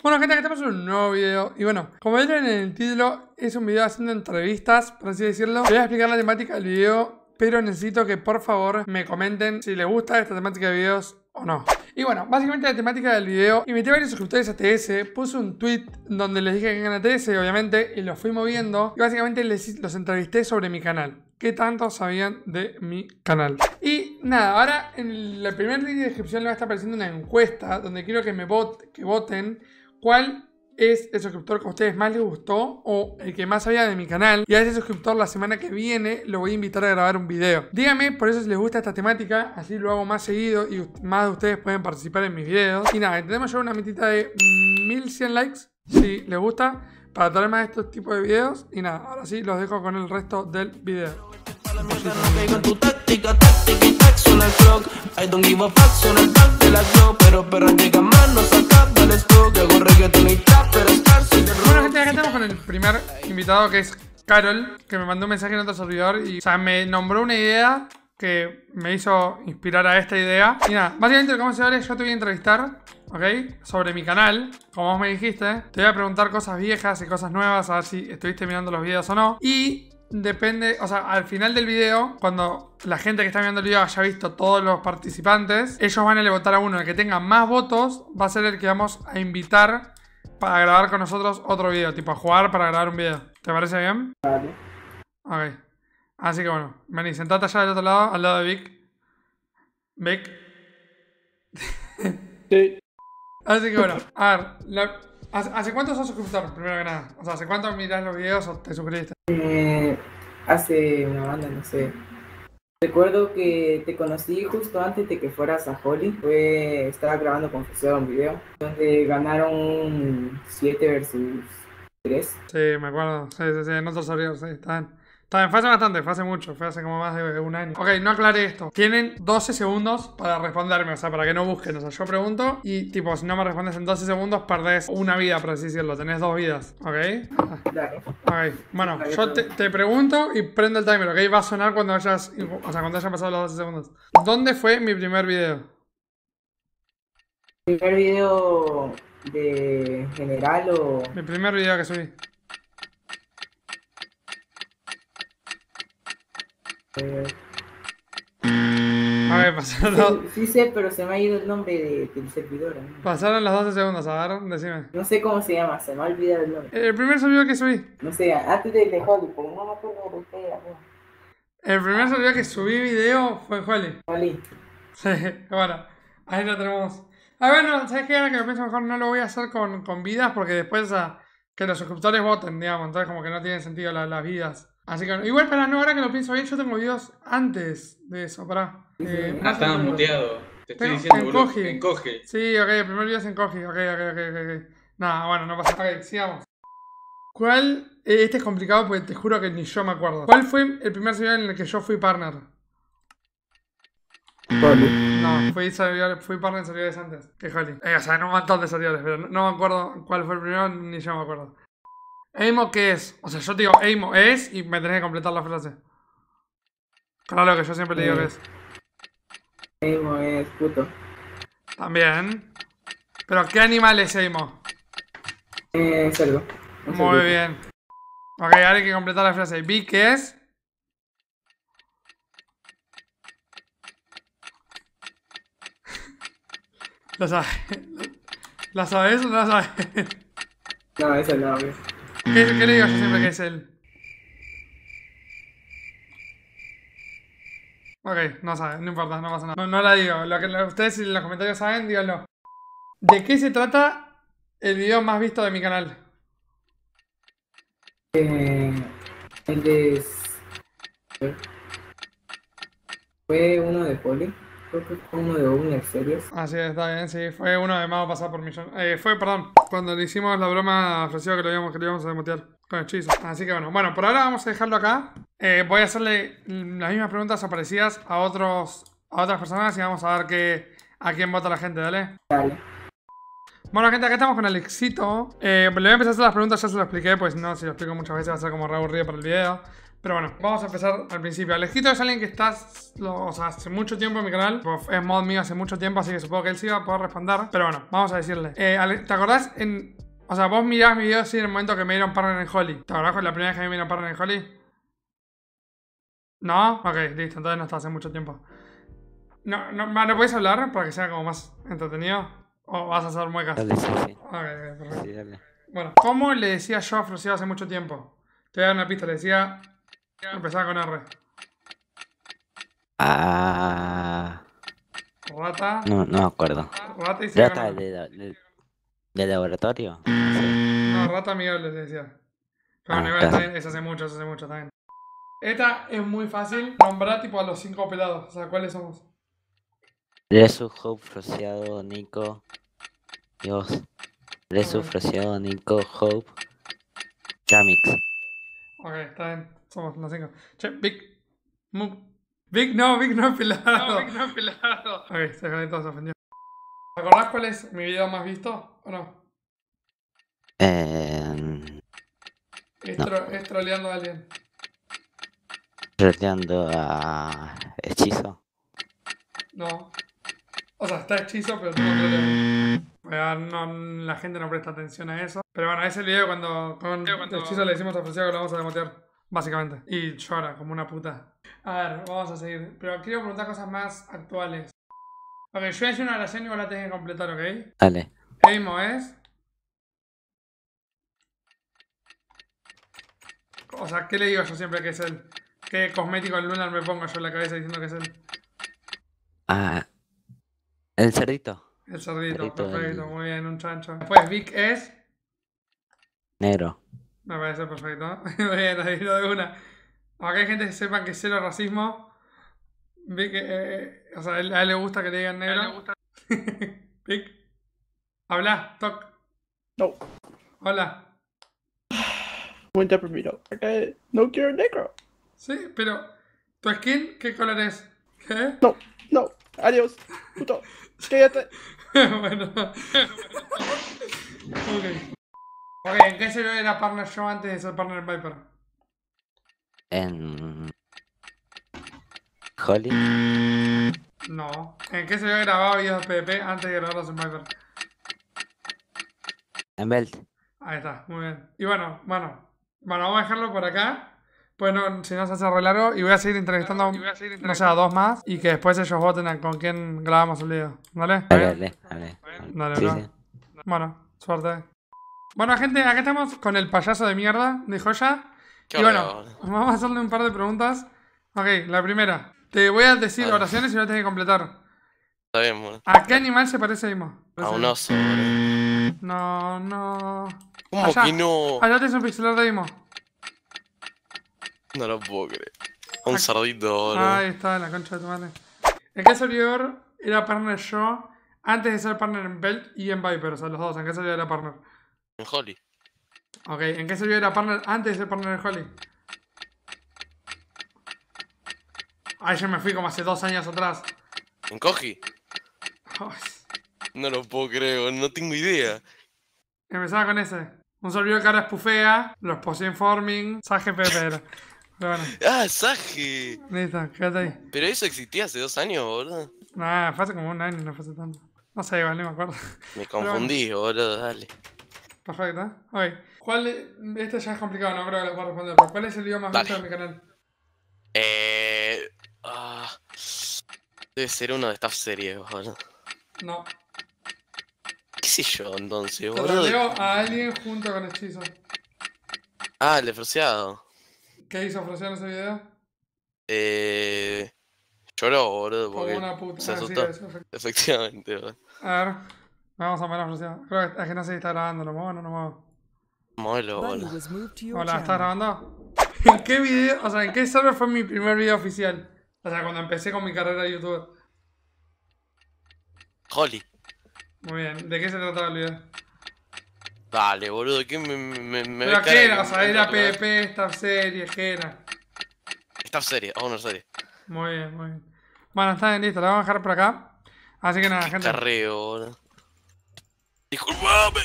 Bueno gente, aquí estamos en un nuevo video y bueno, como vieron en el título, es un video haciendo entrevistas, por así decirlo. Voy a explicar la temática del video, pero necesito que por favor me comenten si les gusta esta temática de videos o no. Y bueno, básicamente la temática del video, invité a varios suscriptores a TS, puse un tweet donde les dije que ganan a TS, obviamente, y los fui moviendo, y básicamente los entrevisté sobre mi canal. ¿Qué tanto sabían de mi canal? Y nada, ahora en la primera línea de descripción les va a estar apareciendo una encuesta donde quiero que me voten, que voten cuál es el suscriptor que a ustedes más les gustó o el que más sabía de mi canal. Y a ese suscriptor la semana que viene lo voy a invitar a grabar un video. Díganme por eso si les gusta esta temática, así lo hago más seguido y más de ustedes pueden participar en mis videos. Y nada, tenemos ya una mitita de 1100 likes, si les gusta, para traer más de estos tipos de videos. Y nada, ahora sí los dejo con el resto del video pero Bueno gente, acá estamos con el primer invitado que es Carol, que me mandó un mensaje en otro servidor y, o sea, me nombró una idea que me hizo inspirar a esta idea. Y nada, básicamente como se ve, yo te voy a entrevistar, ¿ok? Sobre mi canal, como vos me dijiste. Te voy a preguntar cosas viejas y cosas nuevas, a ver si estuviste mirando los videos o no. Y depende, o sea, al final del video, cuando la gente que está viendo el video haya visto todos los participantes, ellos van a le votar a uno. El que tenga más votos va a ser el que vamos a invitar para grabar con nosotros otro video, tipo a jugar para grabar un video. ¿Te parece bien? Vale. Ok. Así que bueno, vení, sentate allá del otro lado, al lado de Vic. Vic. Sí. Así que bueno, a ver, la, ¿Hace cuánto sos suscriptor, primero que nada? O sea, ¿hace cuánto miras los videos o te suscribiste? Eh, hace una banda, no sé. Recuerdo que te conocí justo antes de que fueras a Holly. Fue, estaba grabando con José un video donde ganaron 7 versus 3. Sí, me acuerdo. Sí, sí, sí, en otros horarios, sí, estaban. También fue hace bastante, fue hace mucho, fue hace como más de un año. Ok, no aclaré esto. Tienen 12 segundos para responderme, o sea, para que no busquen. O sea, yo pregunto y, tipo, si no me respondes en 12 segundos, perdés una vida, por así decirlo. Tenés dos vidas, ¿ok? Claro. Ok, bueno, yo te, pregunto y prendo el timer, ¿ok? Va a sonar cuando hayas, o sea, cuando hayan pasado los 12 segundos. ¿Dónde fue mi primer video? ¿Mi primer video de general o...? Mi primer video que subí. A ver, pasaron. Sí, sé, pero se me ha ido el nombre del servidor. Pasaron las 12 segundos, a decime. No sé cómo se llama, se me ha olvidado el nombre. El primer servidor que subí. No sé, antes del de Holly, pero no me acuerdo El primer servidor que subí video fue Holly. Holly. Sí, bueno, ahí lo tenemos. Ah, bueno, ¿sabes qué? Ahora que lo pienso mejor, no lo voy a hacer con, con vidas porque después que los suscriptores voten, digamos, entonces como que no tiene sentido las vidas. Así que igual para no, ahora que lo pienso bien, yo tengo videos antes de eso, pará. Eh, ah, estaba muteado. Te estoy diciendo, encoge. Boludo, encoge. Sí, ok, el primer video es encoge, ok, ok, ok, Nada, bueno, no pasa nada. sigamos. ¿Cuál? Eh, este es complicado porque te juro que ni yo me acuerdo. ¿Cuál fue el primer servidor en el que yo fui partner? Vale. No, fui, partner en servidores antes que Holly. Eh, o sea, en un montón de servidores, pero no me acuerdo cuál fue el primero, ni yo me acuerdo. Eimo qué es? O sea, yo digo Eimo es y me tenés que completar la frase. Claro que yo siempre te digo que eh. es. Aimo es puto. También. ¿Pero qué animal es Aimo? Eh, cerdo. Muy bien. Ok, ahora hay que completar la frase. Vi qué es. ¿La sabes? ¿La sabes o no la sabes? No, esa es la ¿Qué, le digo yo siempre que es él? Ok, no sabe, no importa, no pasa nada. No, la digo. Lo que ustedes en los comentarios saben, díganlo. ¿De qué se trata el video más visto de mi canal? Eh, el de... Fue uno de poli. Creo que fue uno de Series. Así es, está bien, sí. Fue uno de más pasado por millón. Eh, fue, perdón, cuando le hicimos la broma a Francisco que lo íbamos, a demotear con hechizo. Así que bueno, bueno, por ahora vamos a dejarlo acá. Eh, voy a hacerle las mismas preguntas o parecidas a, otros, a otras personas y vamos a ver qué, a quién vota la gente, ¿dale? Dale. Bueno, gente, acá estamos con Alexito. Eh, le voy a empezar a hacer las preguntas, ya se lo expliqué, pues no, si lo explico muchas veces va a ser como re aburrido para el video. Pero bueno, vamos a empezar al principio. Alejito es alguien que está, hace mucho tiempo en mi canal. Pues, es mod mío hace mucho tiempo, así que supongo que él sí va a poder responder. Pero bueno, vamos a decirle. Eh, ¿Te acordás O sea, vos mirás mi video así en el momento que me dieron par en Holly. ¿Te acordás con la primera vez que me dieron partner en Holly? ¿No? Ok, listo. Entonces no está hace mucho tiempo. ¿No, no, ¿no podés hablar para que sea como más entretenido? ¿O vas a hacer muecas? Dale, sí, sí. perfecto. Bueno, ¿cómo le decía yo a Frucido hace mucho tiempo? Te voy a dar una pista. Le decía Empezaba con R. Ah. Rata. No, no me acuerdo. Rata de, laboratorio. No, rata amigable se decía. Pero claro. Ah, eso hace mucho, eso hace mucho también. Esta es muy fácil. Nombrar tipo a los cinco pelados. O sea, ¿cuáles somos? Lesu, Hope, Frociado, Nico. Dios. Lesu, Frociado, Nico, Hope. Jamix. Ok, está bien. Somos los cinco. Che, Vic. Vic no, Vic no ha No, Vic no ha filado. Ok, se todos se ofendió. ¿Acordás cuál es mi video más visto o no? Eh... Es, troleando a alguien. Troleando a... Hechizo. No. O sea, está hechizo, pero no eh, la gente no presta atención a eso. Pero bueno, ese video cuando con cuando... hechizo le decimos a Francisco que lo vamos a demotear. Básicamente. Y llora como una puta. A ver, vamos a seguir. Pero quiero preguntar cosas más actuales. Ok, yo voy a una oración y vos la tenés que completar, ¿ok? Dale. Emo es. O sea, ¿qué le digo yo siempre que es él? ¿Qué cosmético lunar me pongo yo en la cabeza diciendo que es él? Ah. El cerdito. El cerdito, perfecto, muy bien, un chancho. Pues Vic es. Negro. Me parece perfecto. ¿eh? Muy bien, adivino de una. Aunque hay gente que sepa que cero racismo. Vic, eh, eh, o sea, a él, le gusta que le digan negro. A él le gusta. Vic. Habla, toc. No. Hola. no quiero negro. Sí, pero. ¿Tu skin qué color es? ¿Eh? No, no, adiós, puto, cállate. bueno. ok. Ok, ¿en qué servidor era partner show antes de ser partner Viper? En. Holly. No. ¿En qué se vio grabado videos de PvP antes de grabarlos en Viper? En Belt. Ahí está, muy bien. Y bueno, bueno. Bueno, vamos a dejarlo por acá. Bueno, si no se hace re y voy a seguir entrevistando, a no sé, a dos más y que después ellos voten con quién grabamos el video. ¿Dale? Dale, dale. Dale, dale Bueno, suerte. Bueno, gente, acá estamos con el payaso de mierda de Joya. y bueno, vamos a hacerle un par de preguntas. Ok, la primera. Te voy a decir oraciones y lo tienes que completar. Está ¿A qué animal se parece Imo? A un oso, No, no. ¿Cómo que no? Allá un pixelar de Imo. No lo puedo creer. Un sardito boludo. Ahí está, la concha de tu madre. En qué servidor era partner yo antes de ser partner en Belt y en Viper. O sea, los dos. ¿En qué servidor era partner? En Holly. Ok, ¿en qué servidor era partner antes de ser partner en Holly? Ay, yo me fui como hace dos años atrás. ¿En Koji? No lo puedo creer, no tengo idea. Empezaba con ese. Un servidor que ahora es Pufea, los en Forming, Sage ¡Ah, Saje! quédate ahí. Pero eso existía hace dos años, boludo. Nah, fue hace como un año, no fue hace tanto. No sé, igual, no me acuerdo. Me confundí, boludo, dale. Perfecto. ¿eh? Ok. ¿Cuál. Este ya es complicado, no creo que lo pueda responder. Pero ¿Cuál es el video más visto de mi canal? Eh. Ah, debe ser uno de estas series, boludo. No. ¿Qué sé yo entonces, boludo? leo a alguien junto con hechizo. Ah, el de ¿Qué hizo Fruciano en ese video? Eh. Lloró, boludo. Porque Se ah, asustó. Efectivamente, boludo. A ver, vamos a ver a Fruciano. Creo que es que no sé si está grabando, ¿lo muevo o no lo muevo? Muevelo, Hola, ¿estás grabando? ¿En qué video, o sea, en qué server fue mi primer video oficial? O sea, cuando empecé con mi carrera de youtuber. Holly. Muy bien, ¿de qué se trataba el video? Vale, boludo, qué me, me, me Pero qué era, o sea, era PvP, esta serie, era Esta serie, vamos una serie. Muy bien, muy bien. Bueno, está bien, listo, la vamos a dejar por acá. Así que nada, gente. Carreo, Disculpame.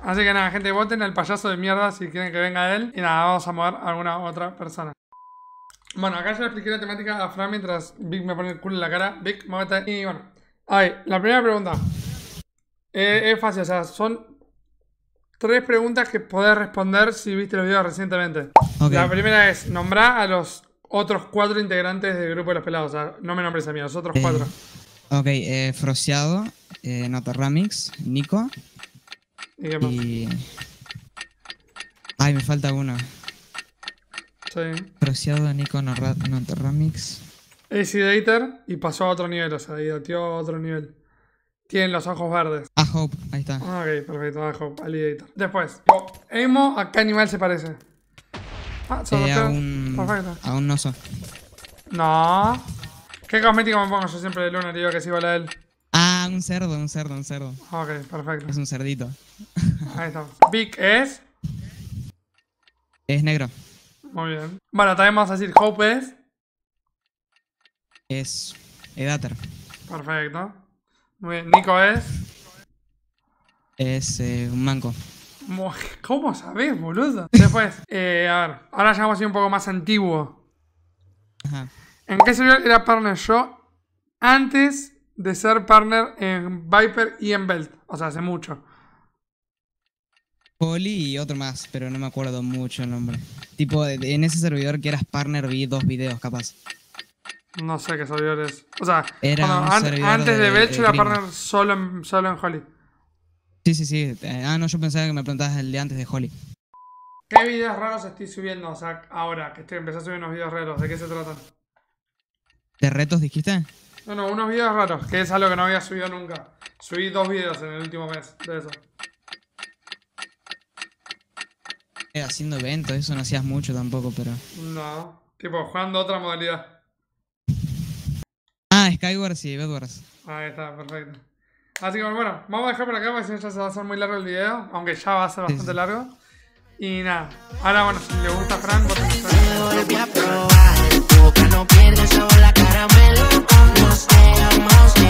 Así que nada, gente, voten al payaso de mierda si quieren que venga él. Y nada, vamos a mover a alguna otra persona. Bueno, acá ya le expliqué la temática a Fran mientras Vic me pone el culo en la cara. Vic, muévete. Y bueno, ver, la primera pregunta. Eh, es fácil, o sea, son tres preguntas que podés responder si viste los videos recientemente. La primera es, nombrá a los otros cuatro integrantes del grupo de los pelados. O sea, no me nombres a mí, a los otros eh, cuatro. Ok, eh, Frociado, eh, Nico. ¿Y, Ay, me falta uno. Sí. Frociado, Nico, Notoramix... Acidator, y pasó a otro nivel, o sea, y a otro nivel. Tienen los ojos verdes. A ah, Hope, ahí está. Ah, ok, perfecto, A ah, Hope, Después, yo, Emo, ¿a qué animal se parece? Ah, solo eh, a un... Perfecto. A un oso. No. ¿Qué cosmético me pongo yo siempre de Luna, digo que es igual a él? Ah, un cerdo, un cerdo, un cerdo. Ok, perfecto. Es un cerdito. ahí está. Big es. Es negro. Muy bien. Bueno, también vamos a decir Hope es. Es. Edater. Perfecto. Muy bien, Nico es. Es eh, un manco. ¿Cómo sabes, boludo? Después, eh, a ver, ahora ya vamos a ir un poco más antiguo. Ajá. ¿En qué servidor era partner yo antes de ser partner en Viper y en Belt? O sea, hace mucho. Poli y otro más, pero no me acuerdo mucho el nombre. Tipo, en ese servidor que eras partner vi dos videos, capaz. No sé qué servidor O sea, antes de, Belch era partner solo en, solo Holly. Sí, sí, sí. Eh, ah, no, yo pensaba que me preguntabas el de antes de Holly. ¿Qué videos raros estoy subiendo? ahora que estoy empezando a subir unos videos raros, ¿de qué se trata? ¿De retos dijiste? No, no, unos videos raros, que es algo que no había subido nunca. Subí dos videos en el último mes de eso. Eh, haciendo eventos, eso no hacías mucho tampoco, pero. No, tipo jugando otra modalidad. Ah, Skyward sí, Ahí está, perfecto. Así que bueno, vamos a dejar por acá porque si no se va a hacer muy largo el video, aunque ya va a ser bastante largo. Y nada, ahora bueno, si le gusta Frank, voten a probar, no pierdas la